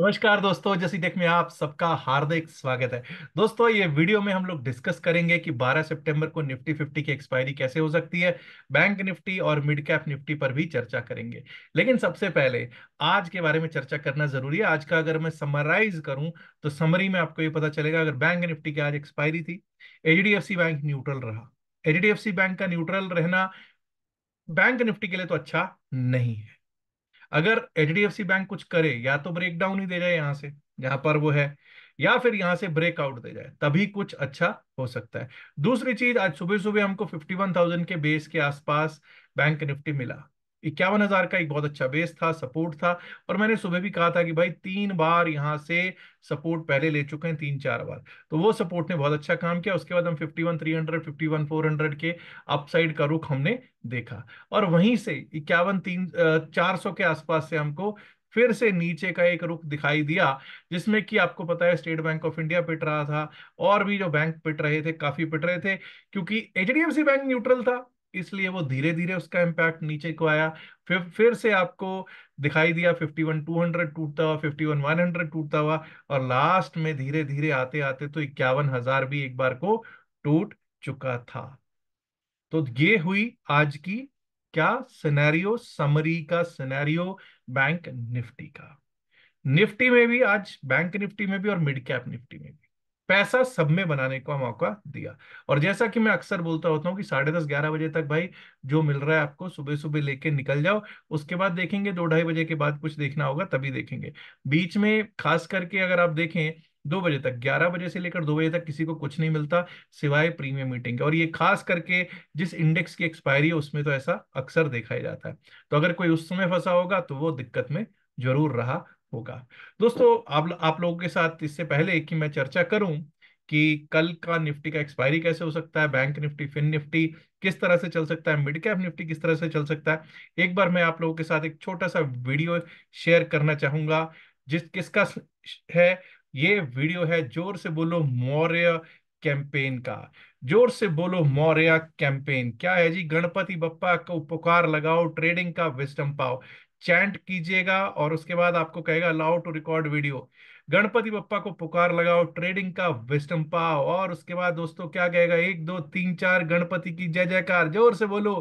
नमस्कार दोस्तों जैसी देख में आप सबका हार्दिक स्वागत है दोस्तों ये वीडियो में हम लोग डिस्कस करेंगे कि 12 सितंबर को निफ्टी 50 की एक्सपायरी कैसे हो सकती है बैंक निफ्टी और मिड कैप निफ्टी पर भी चर्चा करेंगे लेकिन सबसे पहले आज के बारे में चर्चा करना जरूरी है आज का अगर मैं समराइज करूं तो समरी में आपको ये पता चलेगा अगर बैंक निफ्टी की आज एक्सपायरी थी एच बैंक न्यूट्रल रहा एच बैंक का न्यूट्रल रहना बैंक निफ्टी के लिए तो अच्छा नहीं है अगर एच बैंक कुछ करे या तो ब्रेकडाउन ही दे जाए यहाँ से जहां पर वो है या फिर यहाँ से ब्रेकआउट दे जाए तभी कुछ अच्छा हो सकता है दूसरी चीज आज सुबह सुबह हमको 51,000 के बेस के आसपास बैंक निफ्टी मिला इक्यावन हजार का एक बहुत अच्छा बेस था सपोर्ट था और मैंने सुबह भी कहा था कि भाई तीन बार यहाँ से सपोर्ट पहले ले चुके हैं तीन चार बार तो वो सपोर्ट ने बहुत अच्छा काम किया उसके बाद हम fifty one three hundred fifty one four hundred के अपसाइड का रुख हमने देखा और वहीं से इक्यावन तीन चार सौ के आसपास से हमको फिर से नीचे का एक रुख दिखाई दिया जिसमें कि आपको पता है स्टेट बैंक ऑफ इंडिया पिट रहा था और भी जो बैंक पिट रहे थे काफी पिट रहे थे क्योंकि एच बैंक न्यूट्रल था इसलिए वो धीरे धीरे उसका इम्पैक्ट नीचे को आया फिर फिर से आपको दिखाई दिया फिफ्टी वन टू हंड्रेड टूटता हुआ फिफ्टी वन वन हंड्रेड टूटता हुआ और लास्ट में धीरे धीरे आते आते तो इक्यावन हजार भी एक बार को टूट चुका था तो ये हुई आज की क्या सिनेरियो समरी का सिनेरियो बैंक निफ्टी का निफ्टी में भी आज बैंक निफ्टी में भी और मिड कैप निफ्टी में भी पैसा सब में बनाने का मौका दिया और जैसा कि मैं अक्सर बोलता होता हूँ कि साढ़े दस ग्यारह बजे तक भाई जो मिल रहा है आपको सुबह सुबह लेके निकल जाओ उसके बाद देखेंगे दो ढाई बजे के बाद कुछ देखना होगा तभी देखेंगे बीच में खास करके अगर आप देखें दो बजे तक ग्यारह बजे से लेकर दो बजे तक किसी को कुछ नहीं मिलता सिवाय प्रीमियम मीटिंग के और ये खास करके जिस इंडेक्स की एक्सपायरी है उसमें तो ऐसा अक्सर देखा जाता है तो अगर कोई उस समय फंसा होगा तो वो दिक्कत में जरूर रहा होगा दोस्तों आप आप लोगों के साथ इससे पहले कि मैं चर्चा करूं कि कल का निफ्टी का एक्सपायरी कैसे हो सकता है बैंक निफ्टी फिन निफ्टी किस तरह से चल सकता है मिड कैप निफ्टी किस तरह से चल सकता है एक बार मैं आप लोगों के साथ एक छोटा सा वीडियो शेयर करना चाहूंगा जिस किसका है ये वीडियो है जोर से बोलो मौर्य कैंपेन का जोर से बोलो मौर्य कैंपेन क्या है जी गणपति बप्पा को पुकार लगाओ ट्रेडिंग का विस्टम पाओ चैंट कीजिएगा और उसके बाद आपको कहेगा allow to record video Ganpati Bappa को पुकार लगाओ ट्रेडिंग का विस्टम पाओ और उसके बाद दोस्तों क्या कहेगा एक दो तीन चार गणपति की जय जयकार जोर से बोलो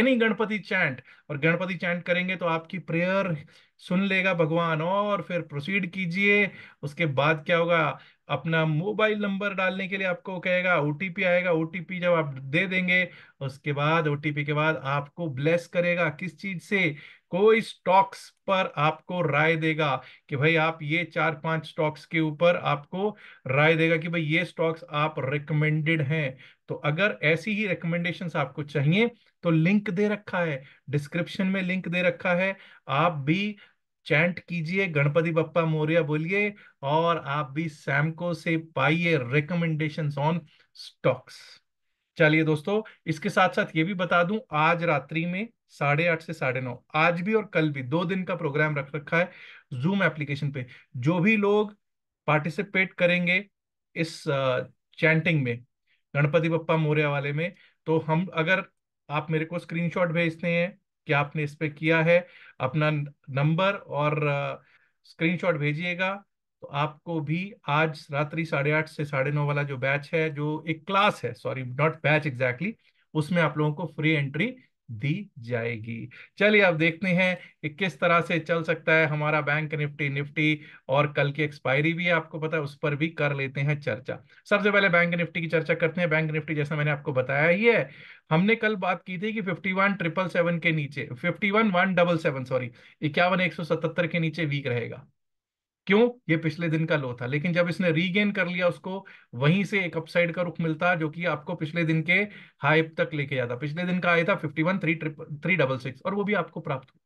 एनी गणपति चैंट और गणपति चैंट करेंगे तो आपकी प्रेयर सुन लेगा भगवान और फिर प्रोसीड कीजिए उसके बाद क्या होगा अपना मोबाइल नंबर डालने के लिए आपको कहेगा ओटीपी आएगा ओटीपी जब आप दे देंगे उसके बाद ओटीपी के बाद आपको ब्लेस करेगा किस चीज से कोई स्टॉक्स पर आपको राय देगा कि भाई आप ये चार पांच स्टॉक्स के ऊपर आपको राय देगा कि भाई ये स्टॉक्स आप रिकमेंडेड हैं तो अगर ऐसी ही रिकमेंडेशन आपको चाहिए तो लिंक दे रखा है डिस्क्रिप्शन में लिंक दे रखा है आप भी चैंट कीजिए गणपति बप्पा मोरिया बोलिए और आप भी सैमको से पाइए रिकमेंडेशन ऑन स्टॉक्स चलिए दोस्तों इसके साथ साथ ये भी बता दूं आज रात्रि में साढ़े आठ से साढ़े नौ आज भी और कल भी दो दिन का प्रोग्राम रख रखा है जूम एप्लीकेशन पे जो भी लोग पार्टिसिपेट करेंगे इस चैंटिंग में गणपति बप्पा मोरिया वाले में तो हम अगर आप मेरे को स्क्रीनशॉट भेजते हैं कि आपने इस पे किया है अपना नंबर और स्क्रीनशॉट भेजिएगा तो आपको भी आज रात्रि साढ़े आठ से साढ़े नौ वाला जो बैच है जो एक क्लास है सॉरी नॉट बैच एग्जैक्टली उसमें आप लोगों को फ्री एंट्री दी जाएगी चलिए अब देखते हैं कि किस तरह से चल सकता है हमारा बैंक निफ्टी निफ्टी और कल की एक्सपायरी भी आपको पता है उस पर भी कर लेते हैं चर्चा सबसे पहले बैंक निफ्टी की चर्चा करते हैं बैंक निफ्टी जैसा मैंने आपको बताया ही है हमने कल बात की थी कि फिफ्टी वन ट्रिपल सेवन के नीचे fifty one one double seven sorry इक्यावन एक सौ सतहत्तर के नीचे वीक रहेगा क्यों ये पिछले दिन का लो था लेकिन जब इसने रीगेन कर लिया उसको वहीं से एक अपसाइड का रुख मिलता जो कि आपको पिछले दिन के हाई तक लेके जाता पिछले दिन का आया था fifty one three triple three double six और वो भी आपको प्राप्त हुआ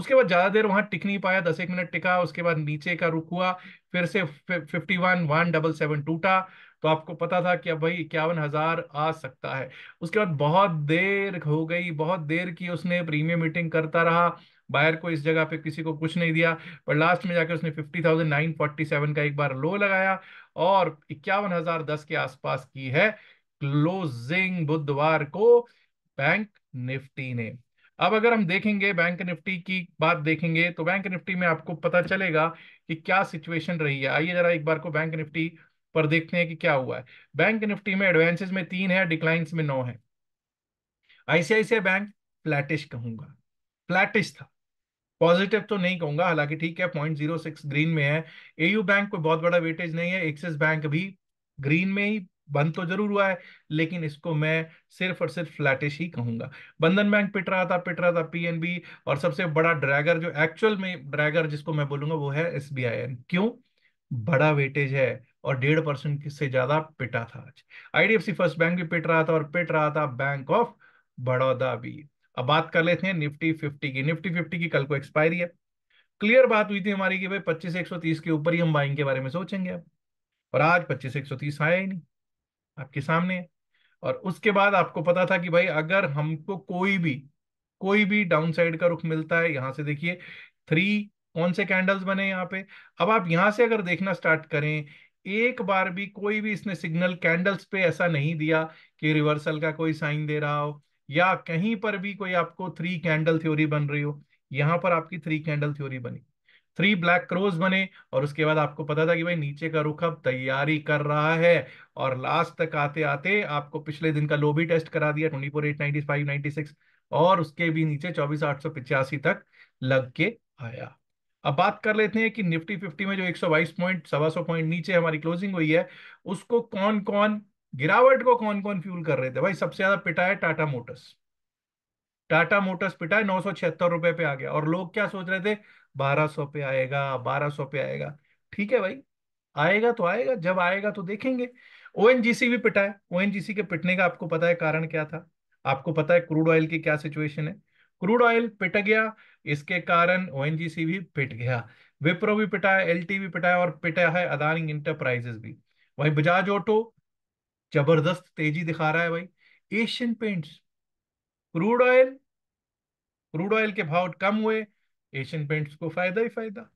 उसके बाद ज्यादा देर वहां टिक नहीं पाया दस एक मिनट टिका उसके बाद नीचे का रुख हुआ फिर से fifty one one double seven टूटा तो आपको पता था कि अब भाई इक्यावन हजार आ सकता है उसके बाद बहुत देर हो गई बहुत देर की उसने प्रीमियम मीटिंग करता रहा बायर को इस जगह पे किसी को कुछ नहीं दिया पर लास्ट में जाकर उसने fifty thousand nine forty seven का एक बार लो लगाया और इक्यावन हजार दस के आसपास की है क्लोजिंग बुधवार को बैंक निफ्टी ने अब अगर हम देखेंगे बैंक निफ्टी की बात देखेंगे तो बैंक निफ्टी में आपको पता चलेगा कि क्या सिचुएशन रही है आइए जरा एक बार को बैंक निफ्टी पर देखते हैं कि क्या हुआ है बैंक निफ्टी में एडवांसेस में तीन है डिक्लाइंस में नौ है आईसीआईसीआई बैंक फ्लैटिश कहूंगा फ्लैटिश था पॉजिटिव तो नहीं कहूंगा हालांकि ठीक है पॉइंट जीरो सिक्स ग्रीन में है एयू बैंक कोई बहुत बड़ा वेटेज नहीं है एक्सिस बैंक भी ग्रीन में ही बंद तो जरूर हुआ है लेकिन इसको मैं सिर्फ और सिर्फ फ्लैटिश ही कहूंगा बंधन बैंक पिट रहा था पिट रहा था पीएनबी और सबसे बड़ा ड्रैगर जो एक्चुअल में ड्रैगर जिसको मैं बोलूंगा वो है एस क्यों बड़ा वेटेज है और डेढ़ परसेंट से ज्यादा पिटा था आज आईडीएफसी फर्स्ट बैंक भी पिट रहा था और पिट रहा था बैंक ऑफ बड़ौदा भी अब बात कर लेते हैं निफ्टी फिफ्टी की निफ्टी फिफ्टी की कल को एक्सपायरी है क्लियर बात हुई थी हमारी कि भाई पच्चीस एक सौ तीस के ऊपर ही हम बाइंग के बारे में सोचेंगे अब और आज पच्चीस एक सौ तीस आया ही नहीं आपके सामने है और उसके बाद आपको पता था कि भाई अगर हमको कोई भी कोई भी डाउन साइड का रुख मिलता है यहां से देखिए थ्री कौन से कैंडल्स बने यहाँ पे अब आप यहां से अगर देखना स्टार्ट करें एक बार भी कोई भी इसने सिग्नल कैंडल्स पे ऐसा नहीं दिया कि रिवर्सल का कोई साइन दे रहा हो या कहीं पर भी कोई आपको थ्री कैंडल थ्योरी बन रही हो यहां पर आपकी थ्री कैंडल थ्योरी बनी थ्री ब्लैक क्रोज बने और उसके बाद आपको पता था कि भाई नीचे का रुख अब तैयारी कर रहा है और लास्ट तक आते आते आपको पिछले दिन का लो भी टेस्ट करा दिया twenty four eight ninety five ninety six और उसके भी नीचे चौबीस आठ सौ पिचासी तक लग के आया अब बात कर लेते हैं कि निफ्टी फिफ्टी में जो एक सौ बाईस पॉइंट सवा सौ पॉइंट नीचे हमारी क्लोजिंग हुई है उसको कौन कौन गिरावट को कौन कौन फ्यूल कर रहे थे भाई सबसे ज्यादा पिटा है टाटा मोटर्स टाटा मोटर्स पिटा है नौ सौ छिहत्तर रुपए पे आ गया और लोग क्या सोच रहे थे बारह सौ पे आएगा बारह सौ पे आएगा ठीक है भाई आएगा तो आएगा जब आएगा तो देखेंगे ओ भी पिटा है ओ के पिटने का आपको पता है कारण क्या था आपको पता है क्रूड ऑयल की क्या सिचुएशन है क्रूड ऑयल पिट गया इसके कारण ओ भी पिट गया विप्रो भी पिटा है एल भी पिटा है और पिटा है अदानी इंटरप्राइजेस भी वही बजाज ऑटो जबरदस्त तेजी दिखा रहा है भाई Asian Paints crude oil crude oil के भाव कम हुए एशियन पेंट्स को फायदा ही फायदा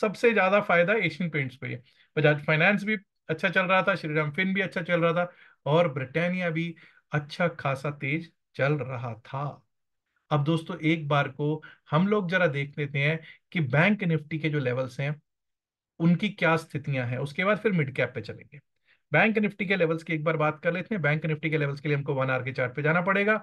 सबसे ज्यादा फायदा एशियन पेंट्स को ही बजाज फाइनेंस भी अच्छा चल रहा था श्रीराम फिन भी अच्छा चल रहा था और ब्रिटानिया भी अच्छा खासा तेज चल रहा था अब दोस्तों एक बार को हम लोग जरा देख लेते हैं कि बैंक निफ्टी के जो लेवल्स हैं उनकी क्या स्थितियां हैं उसके बाद फिर मिड कैप पे चलेंगे बैंक निफ्टी के लेवल्स की एक बार बात कर लेते हैं बैंक निफ्टी के लेवल्स के लिए हमको वन आर के चार्ट पे जाना पड़ेगा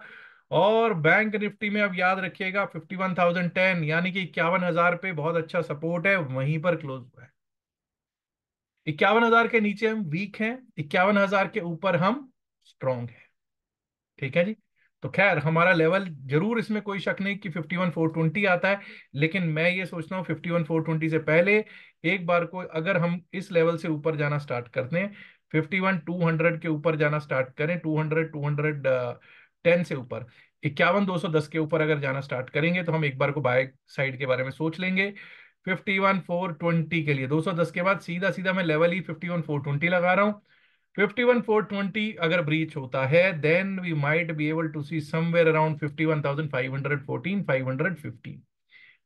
और बैंक निफ्टी में अब याद रखिएगा 51,010 यानी कि इक्यावन हजार पे बहुत अच्छा सपोर्ट है वहीं पर क्लोज हुआ है इक्यावन हजार के नीचे हम वीक हैं इक्यावन हजार के ऊपर हम स्ट्रांग हैं ठीक है जी तो खैर हमारा लेवल जरूर इसमें कोई शक नहीं कि 51,420 आता है लेकिन मैं ये सोचता हूँ 51,420 से पहले एक बार को अगर हम इस लेवल से ऊपर जाना स्टार्ट करते हैं फिफ्टी वन टू हंड्रेड के ऊपर जाना स्टार्ट करें two hundred two hundred ten से ऊपर इक्यावन दो सौ दस के ऊपर अगर जाना स्टार्ट करेंगे तो हम एक बार को बाय साइड के बारे में सोच लेंगे फिफ्टी वन फोर ट्वेंटी के लिए दो सौ दस के बाद सीधा सीधा मैं लेवल ही फिफ्टी वन फोर ट्वेंटी लगा रहा हूँ फिफ्टी वन फोर ट्वेंटी अगर ब्रीच होता है then we might be able to see somewhere around fifty one thousand five hundred fourteen five hundred fifteen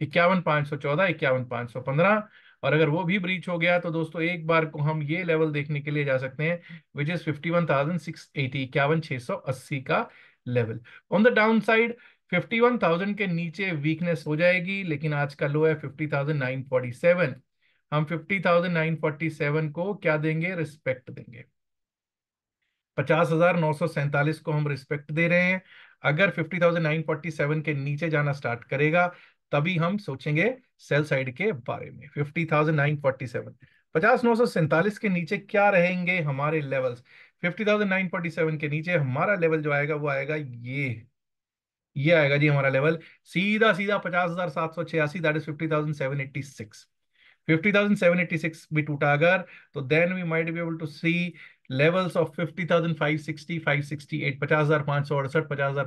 इक्यावन पांच सौ चौदह इक्यावन पांच सौ पंद्रह और अगर वो भी ब्रीच हो गया तो दोस्तों एक बार को हम ये लेवल देखने के लिए जा सकते हैं which is fifty one thousand six eighty इक्यावन छह सौ अस्सी का level on the down side fifty one thousand के नीचे वीकनेस हो जाएगी लेकिन आज का लो है fifty thousand nine forty seven हम fifty thousand nine forty seven को क्या देंगे रिस्पेक्ट देंगे पचास हजार नौ सौ सैंतालीस को हम रिस्पेक्ट दे रहे हैं अगर fifty thousand nine forty seven के नीचे जाना स्टार्ट करेगा तभी हम सोचेंगे सेल साइड के बारे में fifty thousand nine forty seven पचास नौ सौ सैंतालीस के नीचे क्या रहेंगे हमारे levels fifty thousand nine forty seven के नीचे हमारा लेवल जो आएगा वो आएगा ये ये आएगा जी हमारा लेवल सीधा सीधा पचास हजार सात सौ छियासी that is fifty thousand seven eighty six fifty thousand seven eighty six भी टूटा अगर तो then we might be able to see levels of पचास हजार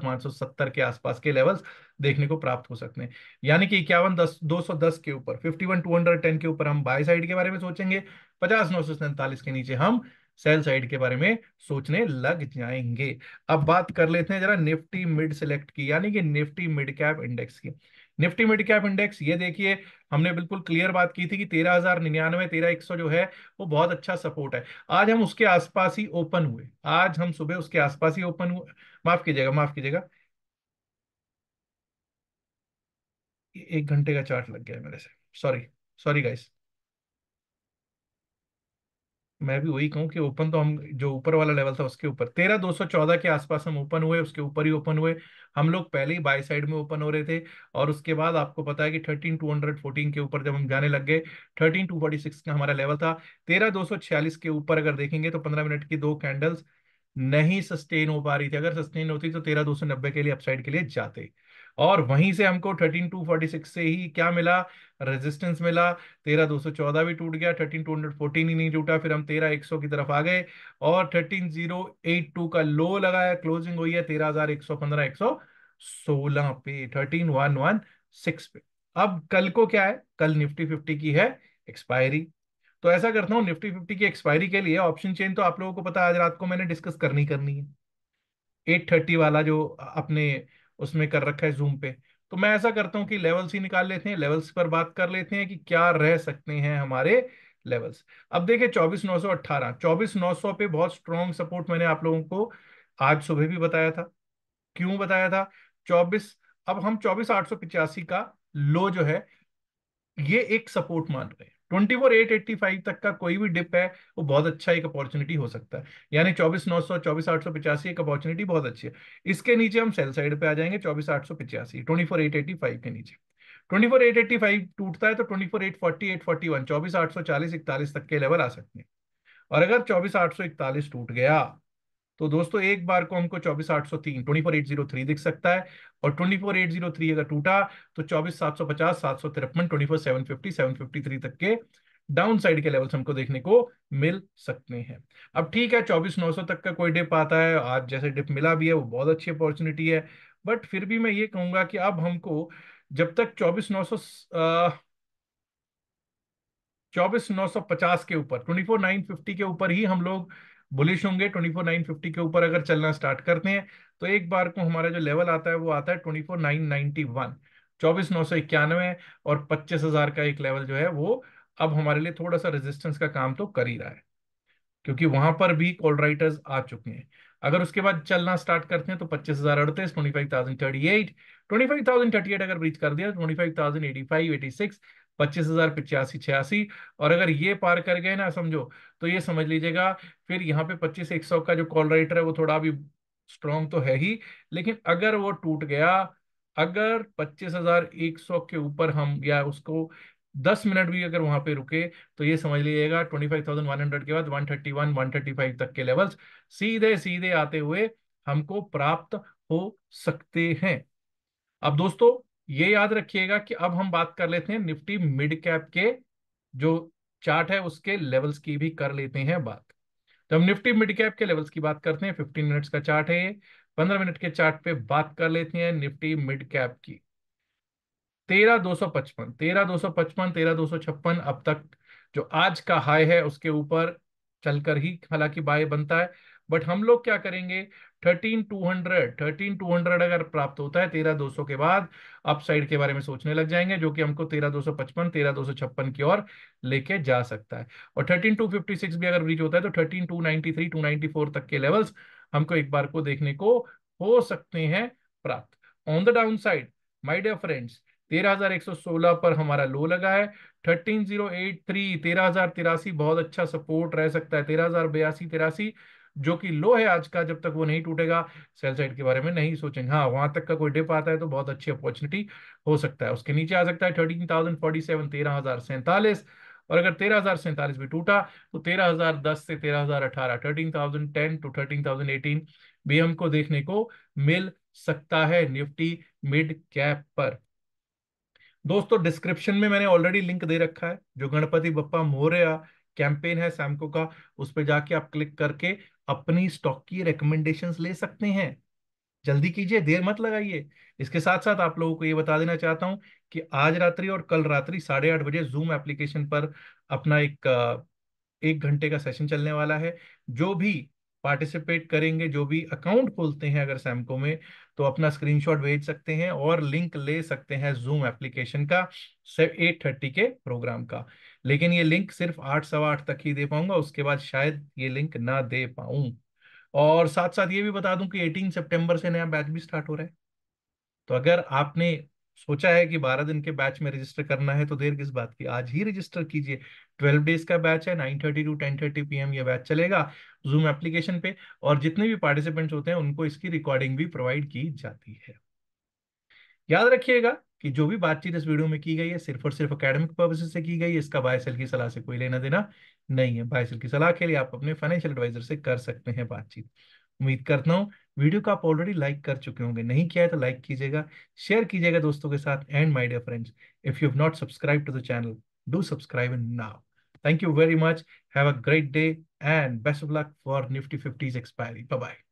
पांच सौ सत्तर के आसपास के लेवल्स देखने को प्राप्त हो सकते हैं यानी कि इक्यावन दस दो सौ दस के ऊपर fifty one two hundred ten के ऊपर हम बाय साइड के बारे में सोचेंगे पचास नौ सौ सैंतालीस के नीचे हम सेल साइड के बारे में सोचने लग जाएंगे अब बात कर लेते हैं जरा निफ्टी मिड सेलेक्ट की यानी कि निफ्टी मिड कैप इंडेक्स की निफ्टी मिड कैप इंडेक्स ये देखिए हमने बिल्कुल क्लियर बात की थी कि तेरह हजार निन्यानवे तेरह एक सौ जो है वो बहुत अच्छा सपोर्ट है आज हम उसके आसपास ही ओपन हुए आज हम सुबह उसके आसपास ही ओपन हुए माफ कीजिएगा माफ कीजिएगा एक घंटे का चार्ट लग गया है मेरे से सॉरी सॉरी गाइस मैं भी वही कहूँ कि ओपन तो हम जो ऊपर वाला लेवल था उसके ऊपर तेरह दो सौ चौदह के आसपास हम ओपन हुए उसके ऊपर ही ओपन हुए हम लोग पहले ही बाई साइड में ओपन हो रहे थे और उसके बाद आपको पता है कि थर्टीन टू हंड्रेड फोर्टीन के ऊपर जब हम जाने लग गए थर्टीन टू फोर्टी सिक्स का हमारा लेवल था तेरह दो सौ छियालीस के ऊपर अगर देखेंगे तो पंद्रह मिनट की दो कैंडल्स नहीं सस्टेन हो पा रही थी अगर सस्टेन होती तो तेरह दो सौ नब्बे के लिए अपसाइड के लिए जाते और वहीं से हमको 13246 से ही क्या मिला रेजिस्टेंस मिला तेरह दो सौ चौदह भी टूट गया थर्टीन टू हंड्रेड फोर्टीन ही नहीं टूटा फिर हम तेरह एक सौ की तरफ आ गए और थर्टीन जीरो एट टू का लो लगाया क्लोजिंग हुई है तेरह हजार एक सौ पंद्रह एक सौ सोलह पे थर्टीन वन वन सिक्स पे अब कल को क्या है कल निफ्टी फिफ्टी की है एक्सपायरी तो ऐसा करता हूँ निफ्टी फिफ्टी की एक्सपायरी के लिए ऑप्शन चेंज तो आप लोगों को पता आज रात को मैंने डिस्कस करनी करनी है एट वाला जो अपने उसमें कर रखा है जूम पे तो मैं ऐसा करता हूँ कि लेवल्स ही निकाल लेते हैं लेवल्स पर बात कर लेते हैं कि क्या रह सकते हैं हमारे लेवल्स अब देखिये चौबीस नौ सौ अट्ठारह चौबीस नौ सौ पे बहुत स्ट्रॉन्ग सपोर्ट मैंने आप लोगों को आज सुबह भी बताया था क्यों बताया था चौबीस अब हम चौबीस आठ सौ पिचासी का लो जो है ये एक सपोर्ट मान रहे हैं ट्वेंटी फोर एट एट्टी तक का कोई भी डिप है वो बहुत अच्छा एक अपॉर्चुनिटी हो सकता है यानी चौबीस नौ सौ चौबीस आठ सौ पिचासी एक अपॉर्चुनिटी बहुत अच्छी है इसके नीचे हम सेल साइड पे आ जाएंगे चौबीस आठ सौ पिचासी twenty four eight eighty five के नीचे twenty four eight eighty five टूटता है तो twenty four eight forty eight forty one चौबीस आठ सौ चालीस इकतालीस तक के लेवल आ सकते हैं और अगर चौबीस आठ सौ इकतालीस टूट गया तो दोस्तों एक बार को हमको चौबीस आठ सौ तीन twenty four eight zero three दिख सकता है और twenty four eight zero three अगर टूटा तो चौबीस सात सौ पचास सात सौ तिरपन twenty four seven fifty seven fifty three तक के डाउन साइड के लेवल्स हमको देखने को मिल सकते हैं अब ठीक है चौबीस नौ सौ तक का कोई डिप आता है आज जैसे डिप मिला भी है वो बहुत अच्छी अपॉर्चुनिटी है बट फिर भी मैं ये कहूंगा कि अब हमको जब तक चौबीस नौ सौ चौबीस नौ सौ पचास के ऊपर ट्वेंटी फोर नाइन फिफ्टी के ऊपर ही हम लोग बुलिश होंगे ट्वेंटी फोर नाइन फिफ्टी के ऊपर अगर चलना स्टार्ट करते हैं तो एक बार को हमारा जो लेवल आता है वो आता है twenty four nine ninety one चौबीस नौ सौ इक्यानवे और पच्चीस हजार का एक लेवल जो है वो अब हमारे लिए थोड़ा सा रेजिस्टेंस का काम तो कर ही रहा है क्योंकि वहां पर भी कॉल राइटर्स आ चुके हैं अगर उसके बाद चलना स्टार्ट करते हैं तो पच्चीस हजार अड़तीस twenty five thousand thirty eight twenty five thousand thirty eight अगर ब्रीच कर दिया twenty five thousand eighty five eighty six पच्चीस हजार पिचासी छियासी और अगर ये पार कर गए ना समझो तो ये समझ लीजिएगा फिर यहाँ पे पच्चीस एक सौ का जो कॉल राइटर है वो थोड़ा भी स्ट्रॉन्ग तो है ही लेकिन अगर वो टूट गया अगर पच्चीस हजार एक सौ के ऊपर हम या उसको दस मिनट भी अगर वहां पे रुके तो ये समझ लीजिएगा twenty five thousand one hundred के बाद one thirty one one thirty five तक के लेवल्स सीधे सीधे आते हुए हमको प्राप्त हो सकते हैं अब दोस्तों ये याद रखिएगा कि अब हम बात कर लेते हैं निफ्टी मिड कैप के जो चार्ट है उसके लेवल्स की भी कर लेते हैं बात तो हम निफ्टी मिड कैप के लेवल्स की बात करते हैं फिफ्टीन मिनट्स का चार्ट है ये पंद्रह मिनट के चार्ट पे बात कर लेते हैं निफ्टी मिड कैप की तेरह दो सौ पचपन तेरह दो सौ पचपन तेरह दो सौ छप्पन अब तक जो आज का हाई है उसके ऊपर चलकर ही हालांकि बाय बनता है बट हम लोग क्या करेंगे thirteen two hundred thirteen two hundred अगर प्राप्त होता है तेरह दो सौ के बाद अपसाइड के बारे में सोचने लग जाएंगे जो कि हमको तेरह दो सौ पचपन तेरह दो सौ छप्पन की ओर लेके जा सकता है और थर्टीन टू फिफ्टी सिक्स भी अगर ब्रीच होता है तो thirteen two ninety three two ninety four तक के लेवल्स हमको एक बार को देखने को हो सकते हैं प्राप्त on the down side my dear friends तेरह हजार एक सौ सोलह पर हमारा लो लगा है थर्टीन जीरो एट थ्री तेरह हजार तिरासी बहुत अच्छा सपोर्ट रह सकता है तेरह हजार बयासी तिरासी जो कि लो है आज का जब तक वो नहीं टूटेगा सेल साइड के बारे में नहीं सोचेंगे हाँ वहां तक का कोई डिप आता है तो बहुत अच्छी अपॉर्चुनिटी हो सकता है उसके नीचे आ सकता है थर्टीन थाउजेंड फोर्टी सेवन तेरह हजार सैंतालीस और अगर तेरह हजार सैंतालीस भी टूटा तो तेरह हजार दस से तेरह हजार अठारह thirteen thousand ten two thirteen thousand eighteen भी हमको देखने को मिल सकता है निफ्टी मिड कैप पर दोस्तों डिस्क्रिप्शन में मैंने ऑलरेडी लिंक दे रखा है जो गणपति बप्पा मोरिया कैंपेन है सैमको का उस पर जाके आप क्लिक करके अपनी स्टॉक की रिकमेंडेशंस ले सकते हैं जल्दी कीजिए देर मत लगाइए इसके साथ साथ आप लोगों को ये बता देना चाहता हूं कि आज रात्रि और कल रात्रि साढ़े आठ बजे जूम एप्लीकेशन पर अपना एक एक घंटे का सेशन चलने वाला है जो भी पार्टिसिपेट करेंगे जो भी अकाउंट खोलते हैं अगर सैमको में तो अपना स्क्रीनशॉट भेज सकते हैं और लिंक ले सकते हैं जूम एप्लीकेशन का एट थर्टी के प्रोग्राम का लेकिन ये लिंक सिर्फ आठ सवा आठ तक ही दे पाऊंगा उसके बाद शायद ये लिंक ना दे पाऊं और साथ साथ ये भी बता दूं कि 18 सितंबर से नया बैच भी स्टार्ट हो रहा है तो अगर आपने सोचा है कि 12 दिन के बैच में रजिस्टर करना है तो देर किस बात की आज ही रजिस्टर कीजिए 12 डेज का बैच है 9:30 टू टेन थर्टी पी ये बैच चलेगा जूम एप्लीकेशन पे और जितने भी पार्टिसिपेंट्स होते हैं उनको इसकी रिकॉर्डिंग भी प्रोवाइड की जाती है याद रखिएगा कि जो भी बातचीत इस वीडियो में की गई है सिर्फ और सिर्फ अकेडमिक पर्पज से की गई है इसका बाय सेल की सलाह से कोई लेना देना नहीं है बाय सेल की सलाह के लिए आप अपने फाइनेंशियल एडवाइजर से कर सकते हैं बातचीत उम्मीद करता हूँ वीडियो को आप ऑलरेडी लाइक कर चुके होंगे नहीं किया है तो लाइक कीजिएगा शेयर कीजिएगा दोस्तों के साथ and my dear friends if you have not subscribe to the channel do subscribe in now thank you very much have a great day and best of luck for Nifty fifties expiry bye bye